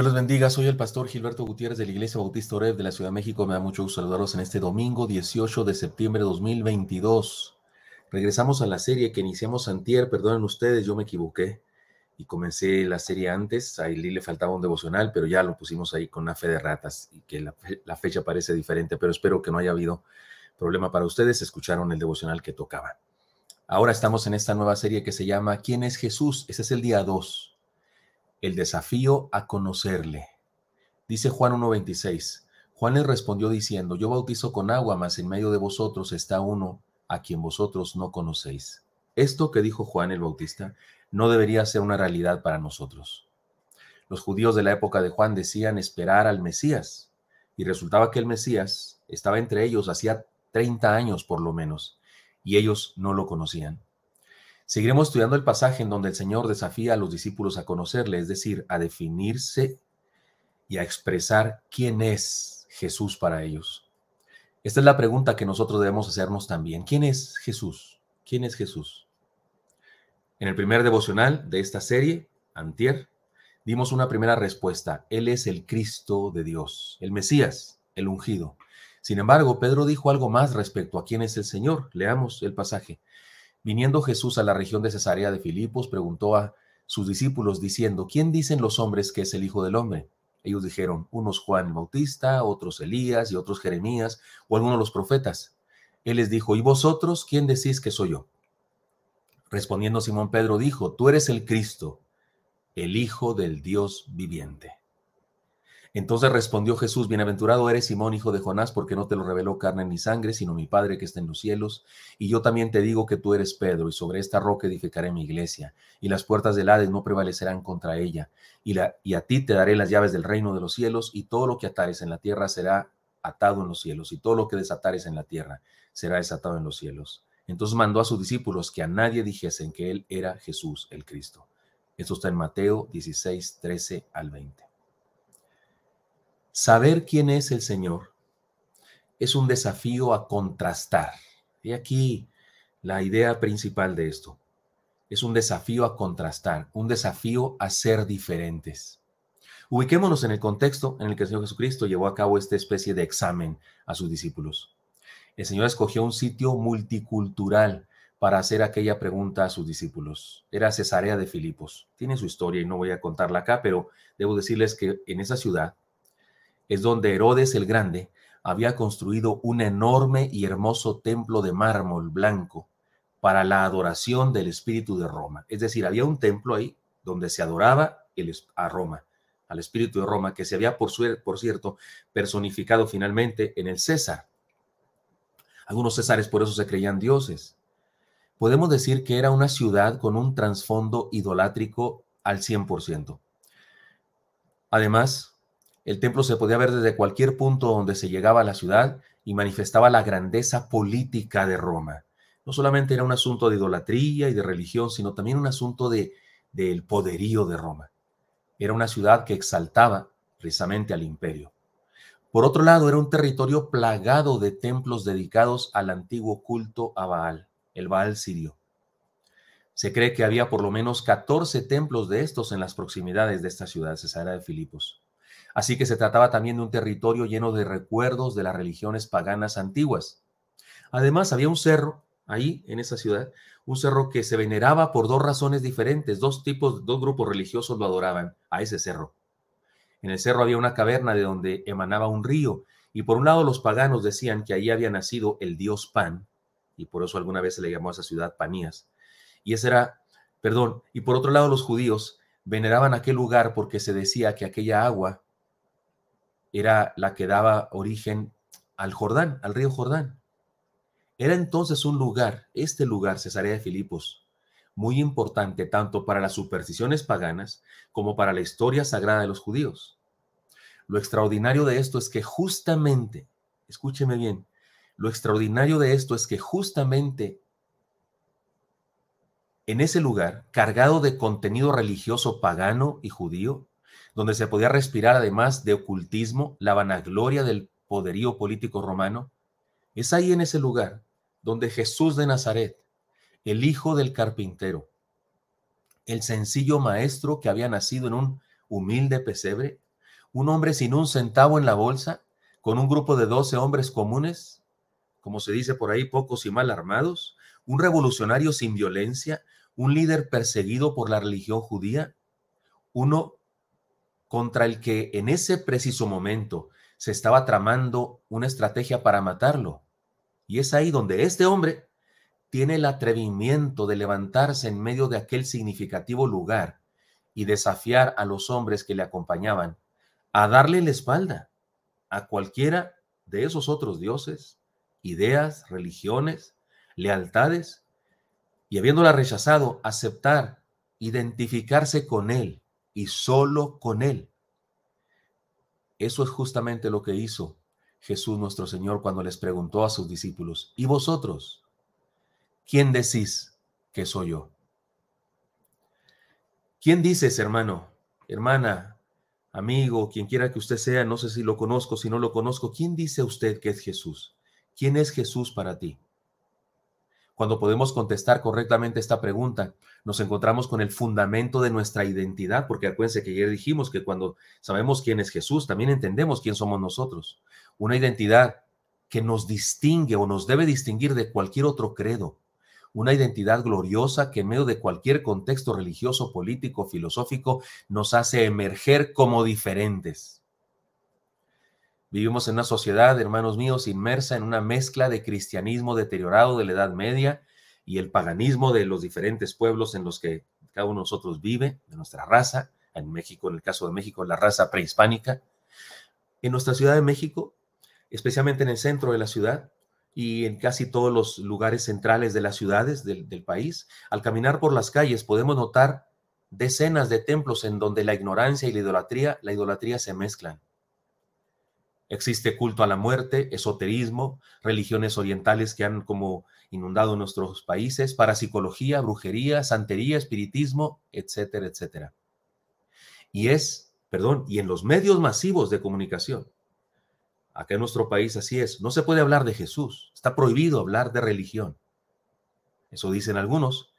Dios los bendiga, soy el pastor Gilberto Gutiérrez de la Iglesia Bautista Oreb de la Ciudad de México. Me da mucho gusto saludarlos en este domingo 18 de septiembre de 2022. Regresamos a la serie que iniciamos antier, perdonen ustedes, yo me equivoqué y comencé la serie antes, ahí le faltaba un devocional, pero ya lo pusimos ahí con una fe de ratas y que la, la fecha parece diferente, pero espero que no haya habido problema para ustedes, escucharon el devocional que tocaba. Ahora estamos en esta nueva serie que se llama ¿Quién es Jesús? Ese es el día 2 el desafío a conocerle. Dice Juan 1.26. Juan les respondió diciendo, yo bautizo con agua, mas en medio de vosotros está uno a quien vosotros no conocéis. Esto que dijo Juan el Bautista no debería ser una realidad para nosotros. Los judíos de la época de Juan decían esperar al Mesías, y resultaba que el Mesías estaba entre ellos hacía 30 años por lo menos, y ellos no lo conocían. Seguiremos estudiando el pasaje en donde el Señor desafía a los discípulos a conocerle, es decir, a definirse y a expresar quién es Jesús para ellos. Esta es la pregunta que nosotros debemos hacernos también. ¿Quién es Jesús? ¿Quién es Jesús? En el primer devocional de esta serie, Antier, dimos una primera respuesta. Él es el Cristo de Dios, el Mesías, el ungido. Sin embargo, Pedro dijo algo más respecto a quién es el Señor. Leamos el pasaje. Viniendo Jesús a la región de Cesarea de Filipos, preguntó a sus discípulos diciendo, ¿quién dicen los hombres que es el Hijo del Hombre? Ellos dijeron, unos Juan el Bautista, otros Elías y otros Jeremías o algunos de los profetas. Él les dijo, ¿y vosotros quién decís que soy yo? Respondiendo Simón Pedro dijo, tú eres el Cristo, el Hijo del Dios viviente. Entonces respondió Jesús, bienaventurado eres Simón, hijo de Jonás, porque no te lo reveló carne ni sangre, sino mi Padre que está en los cielos. Y yo también te digo que tú eres Pedro, y sobre esta roca edificaré mi iglesia, y las puertas del Hades no prevalecerán contra ella. Y, a ti te daré las llaves del reino de los cielos, y todo lo que atares en la tierra será atado en los cielos, y todo lo que desatares en la tierra será desatado en los cielos. Entonces mandó a sus discípulos que a nadie dijesen que él era Jesús el Cristo. Esto está en Mateo 16, 13 al 20. Saber quién es el Señor es un desafío a contrastar. Y aquí la idea principal de esto. Es un desafío a contrastar, un desafío a ser diferentes. Ubiquémonos en el contexto en el que el Señor Jesucristo llevó a cabo esta especie de examen a sus discípulos. El Señor escogió un sitio multicultural para hacer aquella pregunta a sus discípulos. Era Cesarea de Filipos. Tiene su historia y no voy a contarla acá, pero debo decirles que en esa ciudad es donde Herodes el Grande había construido un enorme y hermoso templo de mármol blanco para la adoración del espíritu de Roma. Es decir, había un templo ahí donde se adoraba a Roma, al espíritu de Roma, que se había, por, por cierto, personificado finalmente en el César. Algunos césares por eso se creían dioses. Podemos decir que era una ciudad con un trasfondo idolátrico al 100%. Además, el templo se podía ver desde cualquier punto donde se llegaba a la ciudad y manifestaba la grandeza política de Roma. No solamente era un asunto de idolatría y de religión, sino también un asunto del poderío de Roma. Era una ciudad que exaltaba precisamente al imperio. Por otro lado, era un territorio plagado de templos dedicados al antiguo culto a Baal, el Baal sirio. Se cree que había por lo menos 14 templos de estos en las proximidades de esta ciudad, Cesarea de Filipos. Así que se trataba también de un territorio lleno de recuerdos de las religiones paganas antiguas. Además, había un cerro ahí en esa ciudad, un cerro que se veneraba por dos razones diferentes, dos tipos, dos grupos religiosos lo adoraban a ese cerro. En el cerro había una caverna de donde emanaba un río, y por un lado los paganos decían que ahí había nacido el dios Pan, y por eso alguna vez se le llamó a esa ciudad Panías. Y ese era, perdón, y por otro lado los judíos veneraban aquel lugar porque se decía que aquella agua era la que daba origen al Jordán, al río Jordán. Era entonces un lugar, este lugar, Cesarea de Filipos, muy importante tanto para las supersticiones paganas como para la historia sagrada de los judíos. Lo extraordinario de esto es que justamente, escúcheme bien, lo extraordinario de esto es que justamente en ese lugar, cargado de contenido religioso pagano y judío, donde se podía respirar además de ocultismo la vanagloria del poderío político romano, es ahí en ese lugar donde Jesús de Nazaret, el hijo del carpintero, el sencillo maestro que había nacido en un humilde pesebre, un hombre sin un centavo en la bolsa, con un grupo de doce hombres comunes, como se dice por ahí, pocos y mal armados, un revolucionario sin violencia, un líder perseguido por la religión judía, uno contra el que en ese preciso momento se estaba tramando una estrategia para matarlo. Y es ahí donde este hombre tiene el atrevimiento de levantarse en medio de aquel significativo lugar y desafiar a los hombres que le acompañaban a darle la espalda a cualquiera de esos otros dioses, ideas, religiones, lealtades, y habiéndola rechazado, aceptar, identificarse con él y solo con Él. Eso es justamente lo que hizo Jesús nuestro Señor cuando les preguntó a sus discípulos, ¿y vosotros? ¿Quién decís que soy yo? ¿Quién dices, hermano, hermana, amigo, quien quiera que usted sea, no sé si lo conozco, si no lo conozco, ¿quién dice usted que es Jesús? ¿Quién es Jesús para ti? Cuando podemos contestar correctamente esta pregunta, nos encontramos con el fundamento de nuestra identidad, porque acuérdense que ya dijimos que cuando sabemos quién es Jesús, también entendemos quién somos nosotros. Una identidad que nos distingue o nos debe distinguir de cualquier otro credo. Una identidad gloriosa que en medio de cualquier contexto religioso, político, filosófico, nos hace emerger como diferentes. Vivimos en una sociedad, hermanos míos, inmersa en una mezcla de cristianismo deteriorado de la Edad Media y el paganismo de los diferentes pueblos en los que cada uno de nosotros vive, de nuestra raza, en México, en el caso de México, la raza prehispánica. En nuestra Ciudad de México, especialmente en el centro de la ciudad y en casi todos los lugares centrales de las ciudades del, país, al caminar por las calles podemos notar decenas de templos en donde la ignorancia y la idolatría, la idolatría se mezclan Existe culto a la muerte, esoterismo, religiones orientales que han como inundado nuestros países, parapsicología, brujería, santería, espiritismo, etcétera, etcétera. Y es, perdón, y en los medios masivos de comunicación. Acá en nuestro país así es. No se puede hablar de Jesús. Está prohibido hablar de religión. Eso dicen algunos.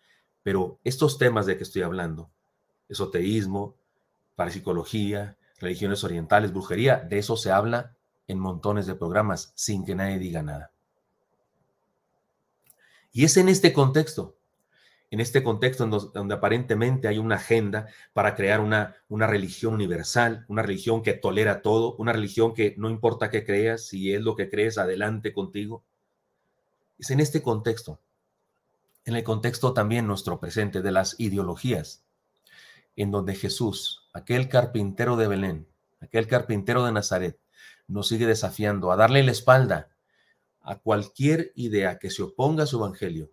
Pero estos temas de que estoy hablando, esoterismo, parapsicología, religiones orientales, brujería, de eso se habla en montones de programas sin que nadie diga nada. Y es en este contexto, en este contexto donde aparentemente hay una agenda para crear una, una religión universal, una religión que tolera todo, una religión que no importa qué creas, si es lo que crees, adelante contigo. Es en este contexto, en el contexto también nuestro presente de las ideologías, en donde Jesús, aquel carpintero de Belén, aquel carpintero de Nazaret, nos sigue desafiando a darle la espalda a cualquier idea que se oponga a su evangelio.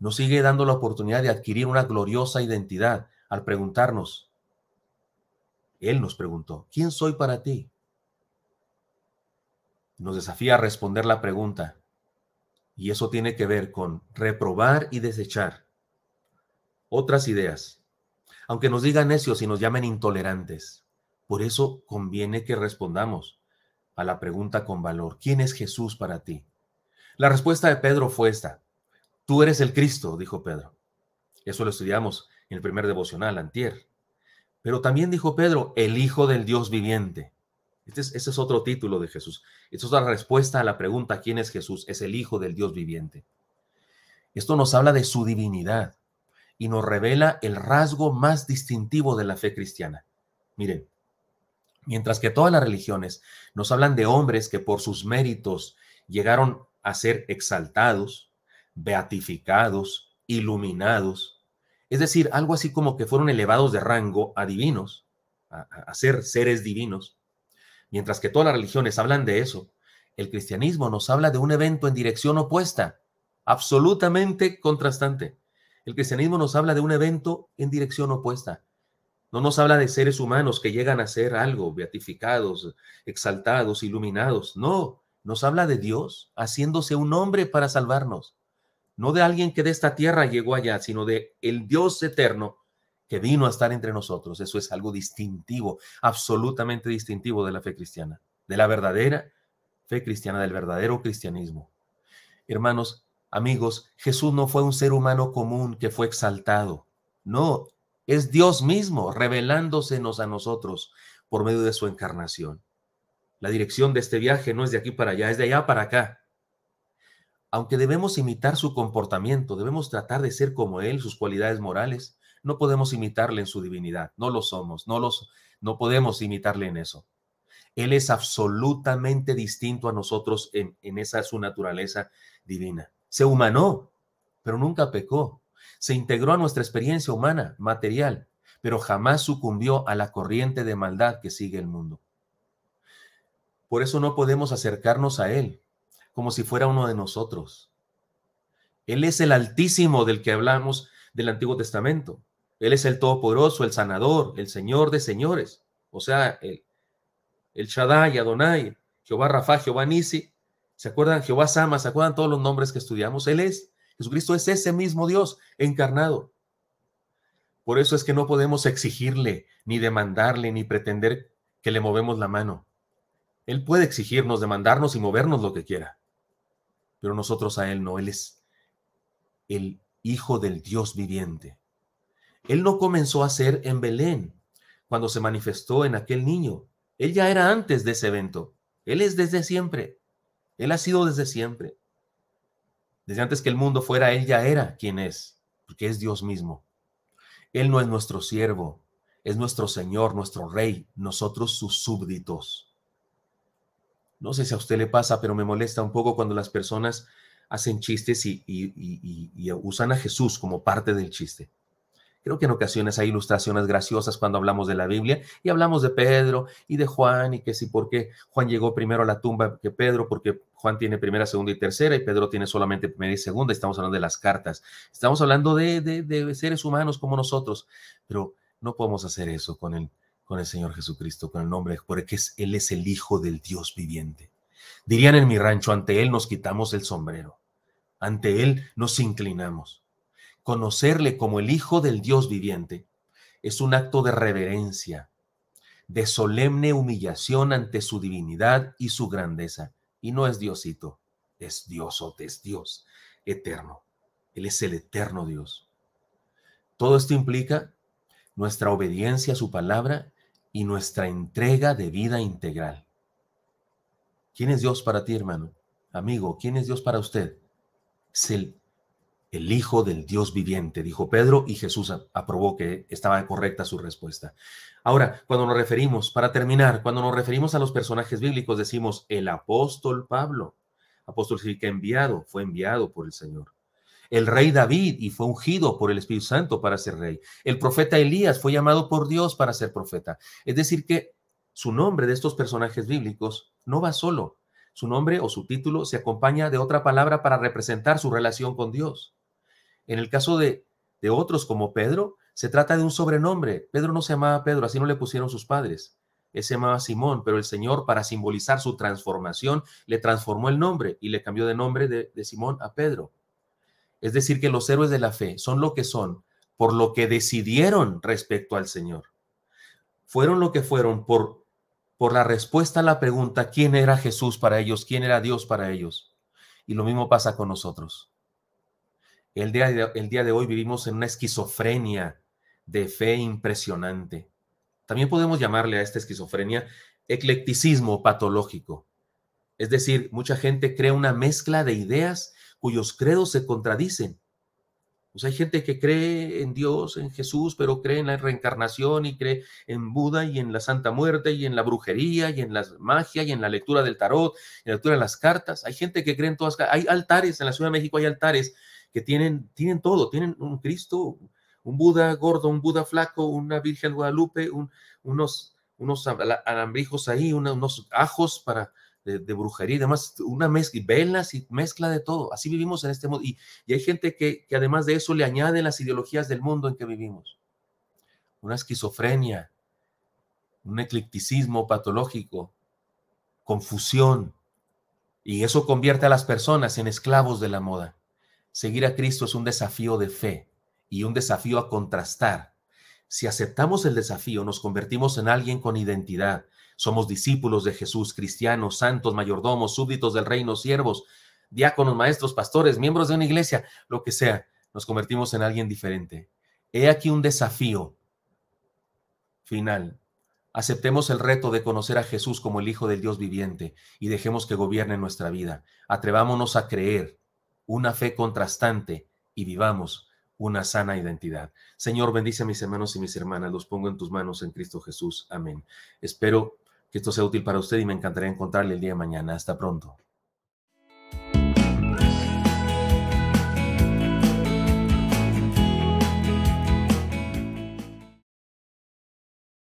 Nos sigue dando la oportunidad de adquirir una gloriosa identidad al preguntarnos. Él nos preguntó, ¿quién soy para ti? Nos desafía a responder la pregunta, y eso tiene que ver con reprobar y desechar otras ideas, aunque nos digan necios y nos llamen intolerantes. Por eso conviene que respondamos, a la pregunta con valor, ¿quién es Jesús para ti? La respuesta de Pedro fue esta, tú eres el Cristo, dijo Pedro. Eso lo estudiamos en el primer devocional, antier. Pero también dijo Pedro, el Hijo del Dios viviente. Este es, este es otro título de Jesús. Esta es la respuesta a la pregunta, ¿quién es Jesús? Es el Hijo del Dios viviente. Esto nos habla de su divinidad y nos revela el rasgo más distintivo de la fe cristiana. Miren, Mientras que todas las religiones nos hablan de hombres que por sus méritos llegaron a ser exaltados, beatificados, iluminados, es decir, algo así como que fueron elevados de rango a divinos, a, a ser seres divinos. Mientras que todas las religiones hablan de eso, el cristianismo nos habla de un evento en dirección opuesta, absolutamente contrastante. El cristianismo nos habla de un evento en dirección opuesta. No nos habla de seres humanos que llegan a ser algo, beatificados, exaltados, iluminados. No, nos habla de Dios haciéndose un hombre para salvarnos. No de alguien que de esta tierra llegó allá, sino de el Dios eterno que vino a estar entre nosotros. Eso es algo distintivo, absolutamente distintivo de la fe cristiana, de la verdadera fe cristiana, del verdadero cristianismo. Hermanos, amigos, Jesús no fue un ser humano común que fue exaltado. No, es Dios mismo revelándosenos a nosotros por medio de su encarnación. La dirección de este viaje no es de aquí para allá, es de allá para acá. Aunque debemos imitar su comportamiento, debemos tratar de ser como él, sus cualidades morales, no podemos imitarle en su divinidad, no lo somos, no los no podemos imitarle en eso. Él es absolutamente distinto a nosotros en, en esa su naturaleza divina. Se humanó, pero nunca pecó se integró a nuestra experiencia humana, material, pero jamás sucumbió a la corriente de maldad que sigue el mundo. Por eso no podemos acercarnos a Él como si fuera uno de nosotros. Él es el Altísimo del que hablamos del Antiguo Testamento. Él es el Todopoderoso, el Sanador, el Señor de Señores. O sea, el, Shaddai, Adonai, Jehová Rafa, Jehová Nisi. ¿Se acuerdan? Jehová Sama, ¿se acuerdan todos los nombres que estudiamos? Él es Jesucristo es ese mismo Dios encarnado. Por eso es que no podemos exigirle, ni demandarle, ni pretender que le movemos la mano. Él puede exigirnos, demandarnos y movernos lo que quiera. Pero nosotros a Él no. Él es el Hijo del Dios viviente. Él no comenzó a ser en Belén cuando se manifestó en aquel niño. Él ya era antes de ese evento. Él es desde siempre. Él ha sido desde siempre. Desde antes que el mundo fuera, Él ya era quien es, porque es Dios mismo. Él no es nuestro siervo, es nuestro Señor, nuestro Rey, nosotros sus súbditos. No sé si a usted le pasa, pero me molesta un poco cuando las personas hacen chistes y, y usan a Jesús como parte del chiste. Creo que en ocasiones hay ilustraciones graciosas cuando hablamos de la Biblia y hablamos de Pedro y de Juan y que si por qué Juan llegó primero a la tumba que Pedro, porque Juan tiene primera, segunda y tercera y Pedro tiene solamente primera y segunda. Estamos hablando de las cartas. Estamos hablando de, seres humanos como nosotros, pero no podemos hacer eso con el, con el Señor Jesucristo, con el nombre, porque es, Él es el Hijo del Dios viviente. Dirían en mi rancho, ante Él nos quitamos el sombrero, ante Él nos inclinamos. Conocerle como el Hijo del Dios viviente es un acto de reverencia, de solemne humillación ante su divinidad y su grandeza. Y no es Diosito, es Diosote, es Dios eterno. Él es el eterno Dios. Todo esto implica nuestra obediencia a su palabra y nuestra entrega de vida integral. ¿Quién es Dios para ti, hermano? Amigo, ¿quién es Dios para usted? Es el el Hijo del Dios viviente, dijo Pedro, y Jesús aprobó que estaba correcta su respuesta. Ahora, cuando nos referimos, para terminar, cuando nos referimos a los personajes bíblicos, decimos el apóstol Pablo. Apóstol significa enviado, fue enviado por el Señor. El rey David y fue ungido por el Espíritu Santo para ser rey. El profeta Elías fue llamado por Dios para ser profeta. Es decir, que su nombre de estos personajes bíblicos no va solo. Su nombre o su título se acompaña de otra palabra para representar su relación con Dios. En el caso de, otros como Pedro, se trata de un sobrenombre. Pedro no se llamaba Pedro, así no le pusieron sus padres. Él se llamaba Simón, pero el Señor, para simbolizar su transformación, le transformó el nombre y le cambió de nombre de, de Simón a Pedro. Es decir, que los héroes de la fe son lo que son por lo que decidieron respecto al Señor. Fueron lo que fueron por, por la respuesta a la pregunta, ¿quién era Jesús para ellos? ¿Quién era Dios para ellos? Y lo mismo pasa con nosotros. El día, de, día de hoy vivimos en una esquizofrenia de fe impresionante. También podemos llamarle a esta esquizofrenia eclecticismo patológico. Es decir, mucha gente crea una mezcla de ideas cuyos credos se contradicen. hay gente que cree en Dios, en Jesús, pero cree en la reencarnación y cree en Buda y en la Santa Muerte y en la brujería y en la magia y en la lectura del tarot, en la lectura de las cartas. Hay gente que cree en todas. Hay altares, en la Ciudad de México hay altares que tienen, tienen todo, tienen un Cristo, un Buda gordo, un Buda flaco, una Virgen Guadalupe, unos, unos alambrijos ahí, unos ajos para, de, brujería y demás, una mezcla, velas y mezcla de todo. Así vivimos en este mundo. Y, hay gente que, que, además de eso le añade las ideologías del mundo en que vivimos. Una esquizofrenia, un eclecticismo patológico, confusión. Y eso convierte a las personas en esclavos de la moda. Seguir a Cristo es un desafío de fe y un desafío a contrastar. Si aceptamos el desafío, nos convertimos en alguien con identidad. Somos discípulos de Jesús, cristianos, santos, mayordomos, súbditos del reino, siervos, diáconos, maestros, pastores, miembros de una iglesia, lo que sea. Nos convertimos en alguien diferente. He aquí un desafío final. Aceptemos el reto de conocer a Jesús como el Hijo del Dios viviente y dejemos que gobierne nuestra vida. Atrevámonos a creer, una fe contrastante y vivamos una sana identidad. Señor, bendice a mis hermanos y mis hermanas, los pongo en tus manos en Cristo Jesús. Amén. Espero que esto sea útil para usted y me encantaría encontrarle el día de mañana. Hasta pronto.